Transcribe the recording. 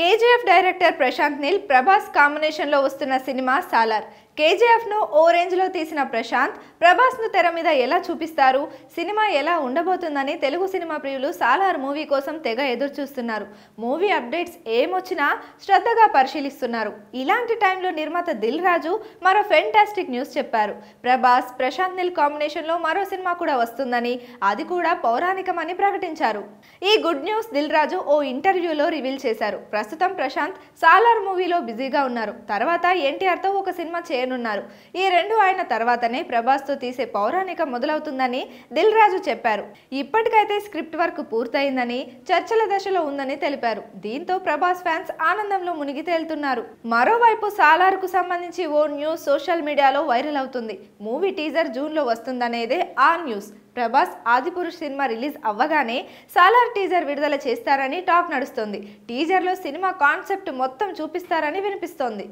KGF director Prashanth Neel Prabhas కాంబినేషన్లో వస్తున్న cinema Salar కేజీఎఫ్ను ఓ రేంజ్లో తీసిన ప్రశాంత్ ప్రభాస్ను తెర మీద ఎలా చూపిస్తారు సినిమా ఎలా ఉండబోతుందని తెలుగు సినిమా ప్రియులు సాలార్ మూవీ కోసం తెగ ఎదురుచూస్తున్నారు మూవీ అప్డేట్స్ ఏమొచ్చినా శ్రద్ధగా పరిశీలిస్తున్నారు ఇలాంటి టైంలో నిర్మాత దిల్ రాజు మరో ఫెంటాస్టిక్ న్యూస్ చెప్పారు ప్రభాస్ ప్రశాంత్ నిల్ కాంబినేషన్లో మరో సినిమా కూడా వస్తుందని అది కూడా పౌరాణికమని ప్రకటించారు ఈ గుడ్ న్యూస్ దిల్ రాజు ఓ ఇంటర్వ్యూలో రివీల్ చేశారు ప్రస్తుతం ప్రశాంత్ సాలార్ మూవీలో బిజీగా ఉన్నారు తర్వాత ఎన్టీఆర్తో ఒక సినిమా చే చేయనున్నారు ఈ రెండు ఆయన తర్వాతనే ప్రభాస్తో తీసే పౌరాణిక మొదలవుతుందని దిల్ రాజు చెప్పారు ఇప్పటికైతే స్క్రిప్ట్ వర్క్ పూర్తయిందని చర్చల దశలో ఉందని తెలిపారు దీంతో ప్రభాస్ ఫ్యాన్స్ ఆనందంలో మునిగి తేలుతున్నారు మరోవైపు సాలార్కు సంబంధించి ఓ న్యూస్ సోషల్ మీడియాలో వైరల్ అవుతుంది మూవీ టీజర్ జూన్లో వస్తుందనేదే ఆ న్యూస్ ప్రభాస్ ఆదిపురుష్ సినిమా రిలీజ్ అవ్వగానే సాలార్ టీజర్ విడుదల చేస్తారని టాక్ నడుస్తుంది టీజర్లో సినిమా కాన్సెప్ట్ మొత్తం చూపిస్తారని వినిపిస్తోంది